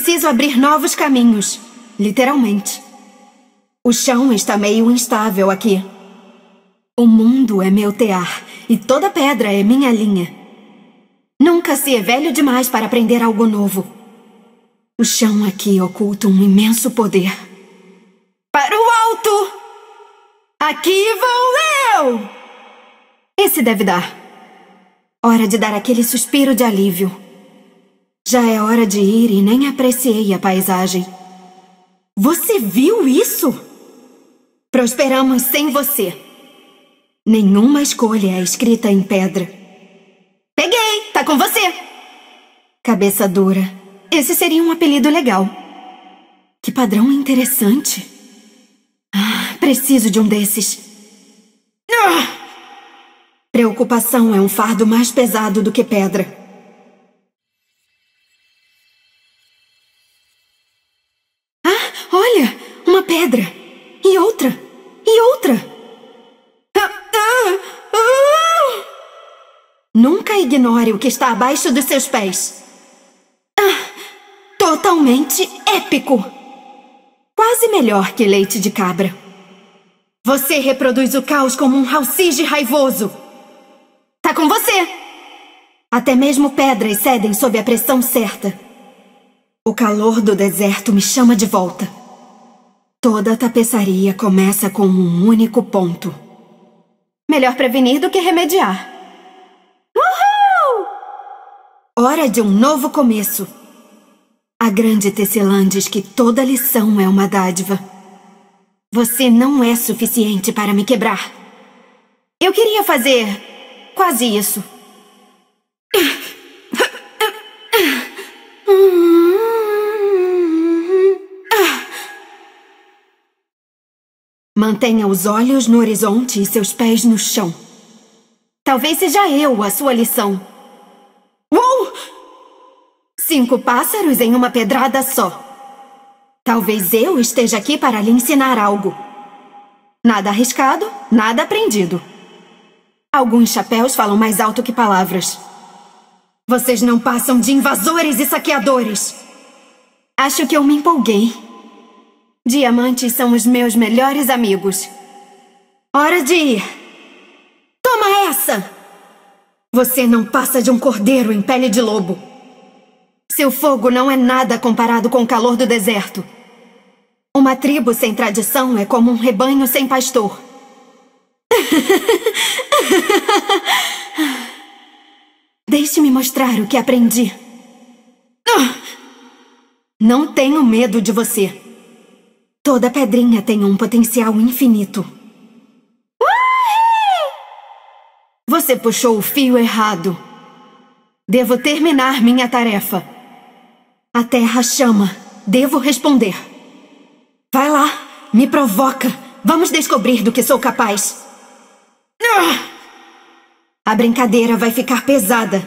Preciso abrir novos caminhos. Literalmente. O chão está meio instável aqui. O mundo é meu tear e toda pedra é minha linha. Nunca se é velho demais para aprender algo novo. O chão aqui oculta um imenso poder. Para o alto! Aqui vou eu! Esse deve dar. Hora de dar aquele suspiro de alívio. Já é hora de ir e nem apreciei a paisagem. Você viu isso? Prosperamos sem você. Nenhuma escolha é escrita em pedra. Peguei! Tá com você! Cabeça dura. Esse seria um apelido legal. Que padrão interessante. Ah, preciso de um desses. Ah! Preocupação é um fardo mais pesado do que pedra. pedra. E outra. E outra. Ah, ah, ah. Nunca ignore o que está abaixo dos seus pés. totalmente épico. Quase melhor que leite de cabra. Você reproduz o caos como um halcige raivoso. Tá com você! Até mesmo pedras cedem sob a pressão certa. O calor do deserto me chama de volta. Toda tapeçaria começa com um único ponto. Melhor prevenir do que remediar. Uhul! Hora de um novo começo. A grande tecelã diz que toda lição é uma dádiva. Você não é suficiente para me quebrar. Eu queria fazer quase isso. Mantenha os olhos no horizonte e seus pés no chão. Talvez seja eu a sua lição. Uou! Cinco pássaros em uma pedrada só. Talvez eu esteja aqui para lhe ensinar algo. Nada arriscado, nada aprendido. Alguns chapéus falam mais alto que palavras. Vocês não passam de invasores e saqueadores. Acho que eu me empolguei. Diamantes são os meus melhores amigos. Hora de ir. Toma essa! Você não passa de um cordeiro em pele de lobo. Seu fogo não é nada comparado com o calor do deserto. Uma tribo sem tradição é como um rebanho sem pastor. Deixe-me mostrar o que aprendi. Ah! Não tenho medo de você. Toda pedrinha tem um potencial infinito. Você puxou o fio errado. Devo terminar minha tarefa. A terra chama. Devo responder. Vai lá, me provoca. Vamos descobrir do que sou capaz. Ah! A brincadeira vai ficar pesada.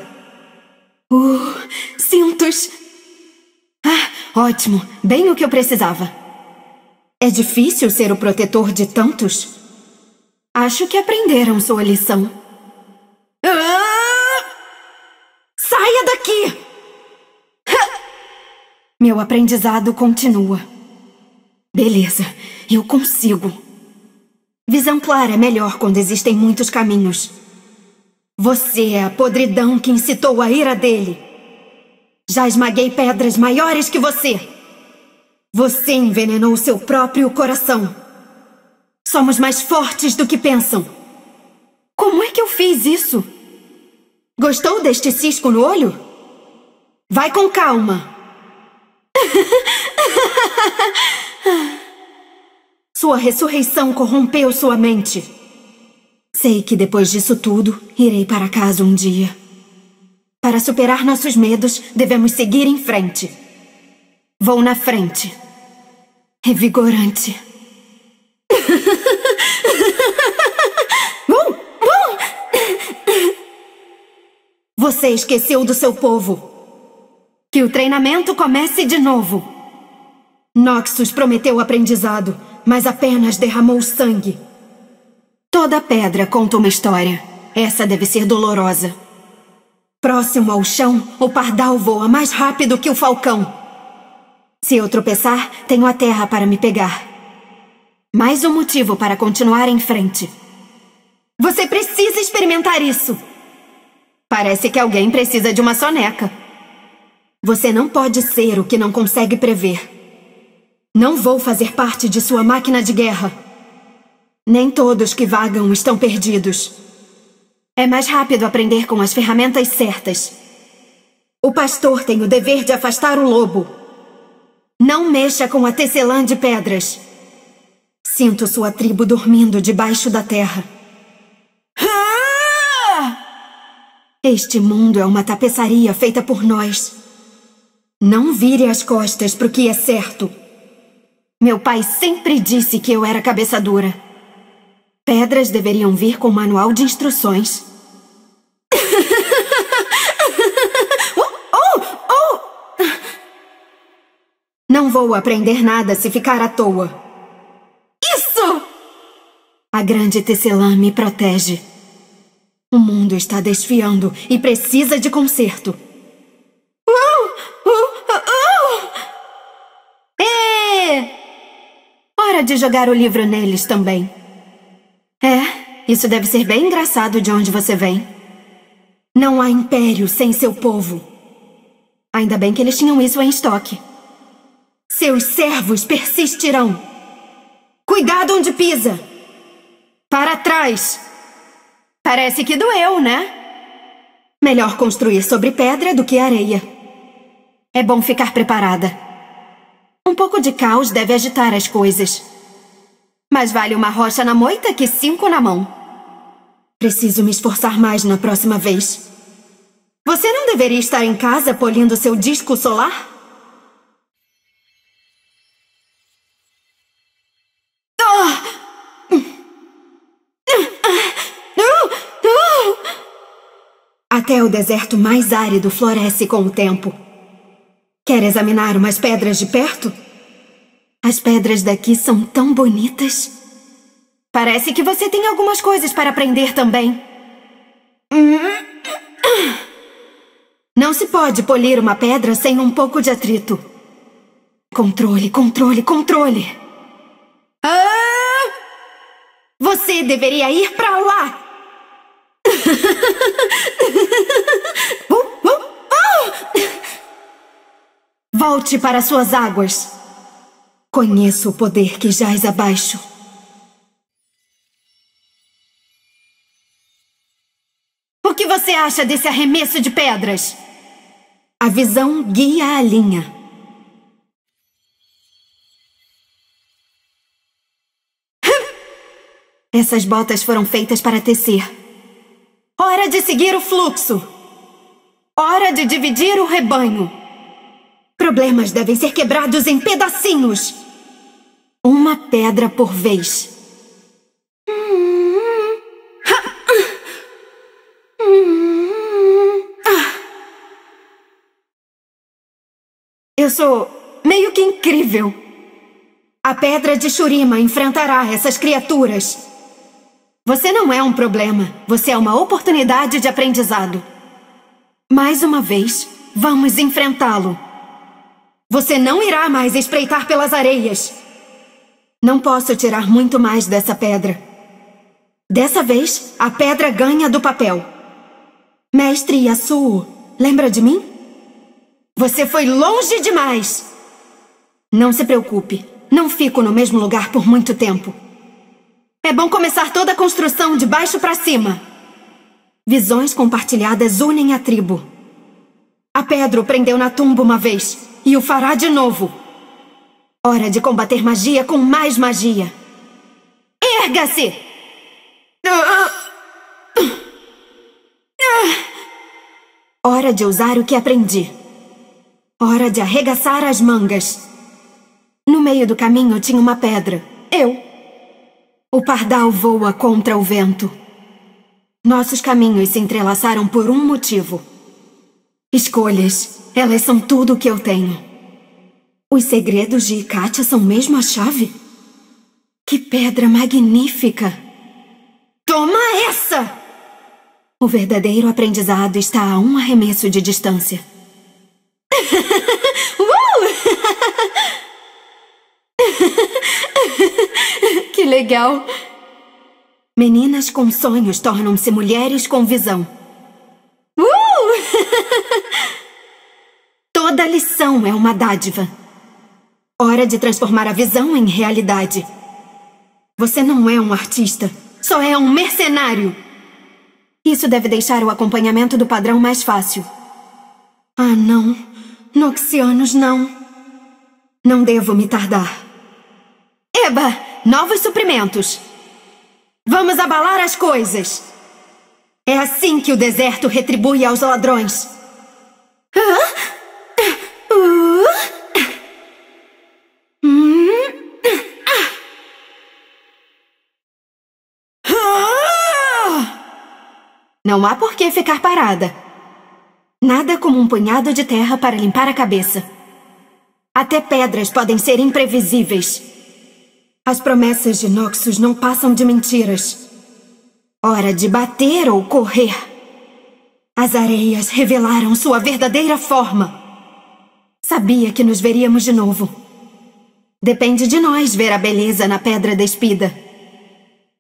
Uh, cintos. Ah, ótimo. Bem o que eu precisava. É difícil ser o protetor de tantos? Acho que aprenderam sua lição. Ah! Saia daqui! Meu aprendizado continua. Beleza, eu consigo. Visão clara é melhor quando existem muitos caminhos. Você é a podridão que incitou a ira dele. Já esmaguei pedras maiores que você. Você envenenou seu próprio coração. Somos mais fortes do que pensam. Como é que eu fiz isso? Gostou deste cisco no olho? Vai com calma. sua ressurreição corrompeu sua mente. Sei que depois disso tudo, irei para casa um dia. Para superar nossos medos, devemos seguir em frente. Vou na frente revigorante. É bom, bom! Você esqueceu do seu povo. Que o treinamento comece de novo. Noxus prometeu aprendizado, mas apenas derramou sangue. Toda pedra conta uma história. Essa deve ser dolorosa. Próximo ao chão, o pardal voa mais rápido que o falcão. Se eu tropeçar, tenho a terra para me pegar. Mais um motivo para continuar em frente. Você precisa experimentar isso! Parece que alguém precisa de uma soneca. Você não pode ser o que não consegue prever. Não vou fazer parte de sua máquina de guerra. Nem todos que vagam estão perdidos. É mais rápido aprender com as ferramentas certas. O pastor tem o dever de afastar o lobo. Não mexa com a tecelã de pedras. Sinto sua tribo dormindo debaixo da terra. Ah! Este mundo é uma tapeçaria feita por nós. Não vire as costas para o que é certo. Meu pai sempre disse que eu era cabeça dura. Pedras deveriam vir com manual de instruções. Não vou aprender nada se ficar à toa. Isso! A grande tecelã me protege. O mundo está desfiando e precisa de conserto. Uh, uh, uh, Hora de jogar o livro neles também. É, isso deve ser bem engraçado de onde você vem. Não há império sem seu povo. Ainda bem que eles tinham isso em estoque. Seus servos persistirão. Cuidado onde pisa. Para trás. Parece que doeu, né? Melhor construir sobre pedra do que areia. É bom ficar preparada. Um pouco de caos deve agitar as coisas. Mas vale uma rocha na moita que cinco na mão. Preciso me esforçar mais na próxima vez. Você não deveria estar em casa polindo seu disco solar? Até o deserto mais árido floresce com o tempo. Quer examinar umas pedras de perto? As pedras daqui são tão bonitas. Parece que você tem algumas coisas para aprender também. Não se pode polir uma pedra sem um pouco de atrito. Controle, controle, controle. Ah! Você deveria ir para lá! Volte para suas águas. Conheço o poder que jaz abaixo. O que você acha desse arremesso de pedras? A visão guia a linha. Hum! Essas botas foram feitas para tecer. Hora de seguir o fluxo. Hora de dividir o rebanho. Problemas devem ser quebrados em pedacinhos. Uma pedra por vez. Eu sou meio que incrível. A pedra de Shurima enfrentará essas criaturas. Você não é um problema. Você é uma oportunidade de aprendizado. Mais uma vez, vamos enfrentá-lo. Você não irá mais espreitar pelas areias. Não posso tirar muito mais dessa pedra. Dessa vez, a pedra ganha do papel. Mestre Yasuo, lembra de mim? Você foi longe demais! Não se preocupe, não fico no mesmo lugar por muito tempo. É bom começar toda a construção de baixo para cima. Visões compartilhadas unem a tribo. A Pedro prendeu na tumba uma vez e o fará de novo. Hora de combater magia com mais magia. Erga-se! Hora de usar o que aprendi. Hora de arregaçar as mangas. No meio do caminho tinha uma pedra. Eu o pardal voa contra o vento. Nossos caminhos se entrelaçaram por um motivo. Escolhas, elas são tudo o que eu tenho. Os segredos de Ikatia são mesmo a chave? Que pedra magnífica! Toma essa! O verdadeiro aprendizado está a um arremesso de distância. legal. Meninas com sonhos tornam-se mulheres com visão. Uh! Toda lição é uma dádiva. Hora de transformar a visão em realidade. Você não é um artista, só é um mercenário. Isso deve deixar o acompanhamento do padrão mais fácil. Ah, não. Noxianos, não. Não devo me tardar. Eba! novos suprimentos. Vamos abalar as coisas. É assim que o deserto retribui aos ladrões. Não há por que ficar parada. Nada como um punhado de terra para limpar a cabeça. Até pedras podem ser imprevisíveis. As promessas de Noxus não passam de mentiras. Hora de bater ou correr. As areias revelaram sua verdadeira forma. Sabia que nos veríamos de novo. Depende de nós ver a beleza na pedra despida.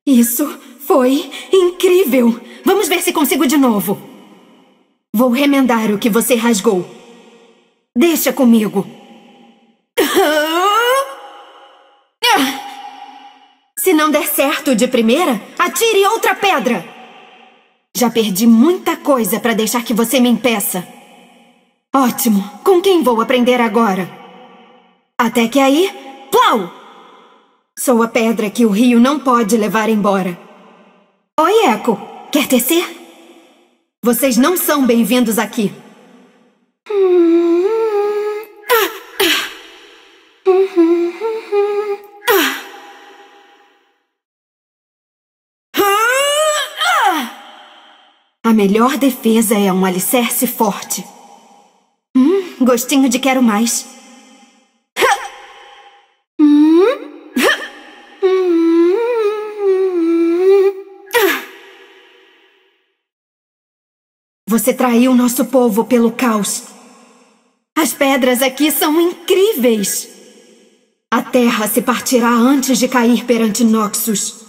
Isso foi incrível! Vamos ver se consigo de novo. Vou remendar o que você rasgou. Deixa comigo. Se não der certo de primeira, atire outra pedra! Já perdi muita coisa para deixar que você me impeça. Ótimo! Com quem vou aprender agora? Até que aí. Plau! Sou a pedra que o rio não pode levar embora. Oi, Echo. Quer tecer? Vocês não são bem-vindos aqui. Hum. Ah, ah. Uhum. A melhor defesa é um alicerce forte. Hum, gostinho de quero mais. Você traiu nosso povo pelo caos. As pedras aqui são incríveis. A terra se partirá antes de cair perante Noxus.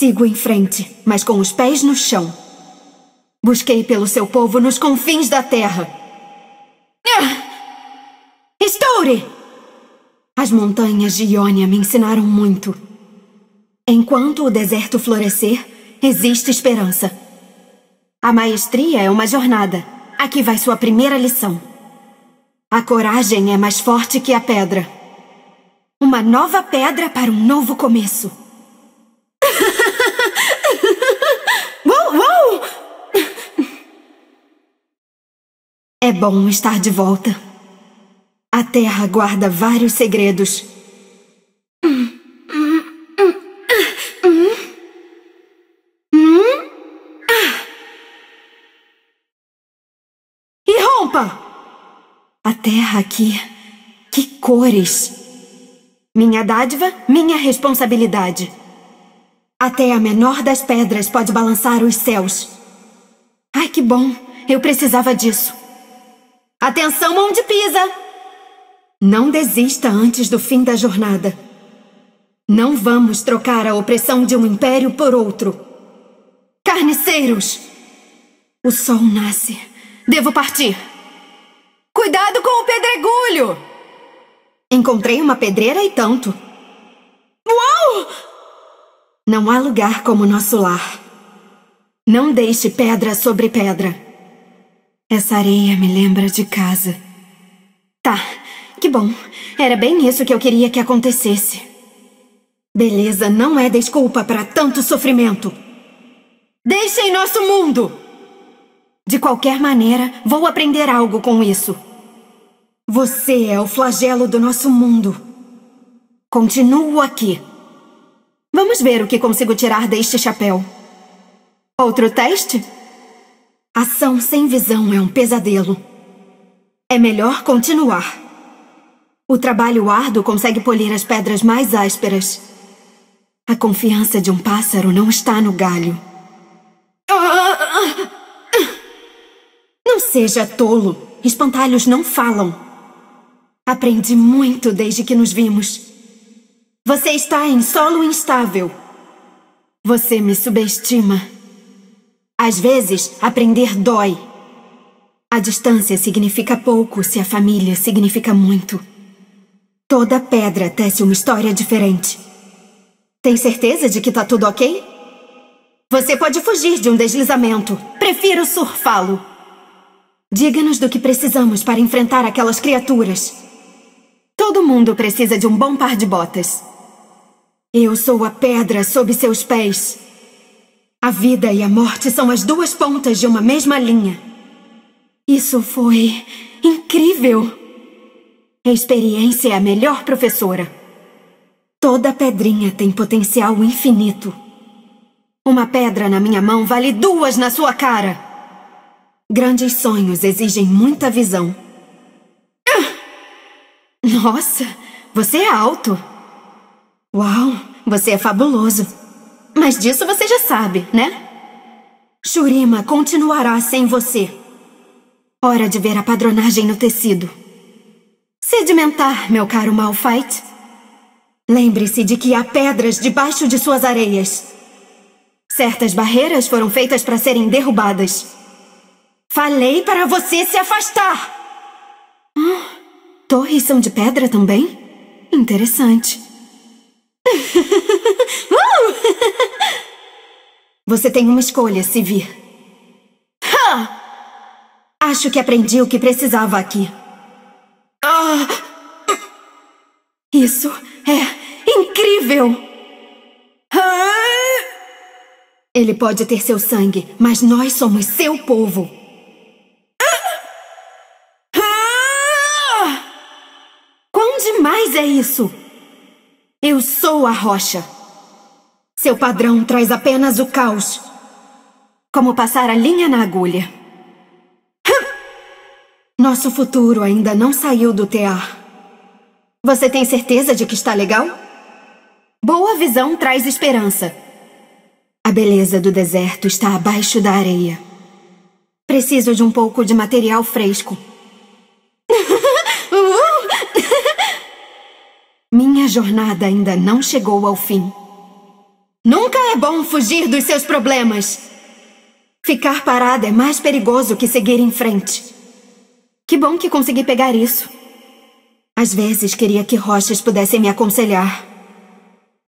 Sigo em frente, mas com os pés no chão. Busquei pelo seu povo nos confins da terra. Ah! Estoure! As montanhas de Iônia me ensinaram muito. Enquanto o deserto florescer, existe esperança. A maestria é uma jornada. Aqui vai sua primeira lição. A coragem é mais forte que a pedra. Uma nova pedra para um novo começo. É bom estar de volta. A Terra guarda vários segredos. E rompa! A Terra aqui. Que cores! Minha dádiva, minha responsabilidade. Até a menor das pedras pode balançar os céus. Ai, que bom! Eu precisava disso. Atenção, mão de pisa! Não desista antes do fim da jornada. Não vamos trocar a opressão de um império por outro. Carniceiros! O sol nasce. Devo partir. Cuidado com o pedregulho! Encontrei uma pedreira e tanto. Uau! Não há lugar como nosso lar. Não deixe pedra sobre pedra. Essa areia me lembra de casa. Tá, que bom. Era bem isso que eu queria que acontecesse. Beleza não é desculpa para tanto sofrimento. Deixem nosso mundo! De qualquer maneira, vou aprender algo com isso. Você é o flagelo do nosso mundo. Continuo aqui. Vamos ver o que consigo tirar deste chapéu. Outro teste? Ação sem visão é um pesadelo. É melhor continuar. O trabalho árduo consegue polir as pedras mais ásperas. A confiança de um pássaro não está no galho. Não seja tolo. Espantalhos não falam. Aprendi muito desde que nos vimos. Você está em solo instável. Você me subestima. Às vezes, aprender dói. A distância significa pouco se a família significa muito. Toda pedra tece uma história diferente. Tem certeza de que tá tudo ok? Você pode fugir de um deslizamento. Prefiro surfá-lo. Diga-nos do que precisamos para enfrentar aquelas criaturas. Todo mundo precisa de um bom par de botas. Eu sou a pedra sob seus pés. A vida e a morte são as duas pontas de uma mesma linha. Isso foi incrível. A experiência é a melhor professora. Toda pedrinha tem potencial infinito. Uma pedra na minha mão vale duas na sua cara. Grandes sonhos exigem muita visão. Ah! Nossa, você é alto. Uau, você é fabuloso. Mas disso você já sabe, né? Shurima continuará sem você. Hora de ver a padronagem no tecido. Sedimentar, meu caro Malfight. Lembre-se de que há pedras debaixo de suas areias. Certas barreiras foram feitas para serem derrubadas. Falei para você se afastar! Ah, torres são de pedra também? Interessante. Hum! Não! Você tem uma escolha, Sivir. Ha! Acho que aprendi o que precisava aqui. Ah! Isso é incrível! Ele pode ter seu sangue, mas nós somos seu povo. Quão demais é isso? Eu sou a rocha. Seu padrão traz apenas o caos. Como passar a linha na agulha. Nosso futuro ainda não saiu do tear. Você tem certeza de que está legal? Boa visão traz esperança. A beleza do deserto está abaixo da areia. Preciso de um pouco de material fresco. Minha jornada ainda não chegou ao fim. Nunca é bom fugir dos seus problemas. Ficar parada é mais perigoso que seguir em frente. Que bom que consegui pegar isso. Às vezes queria que rochas pudessem me aconselhar.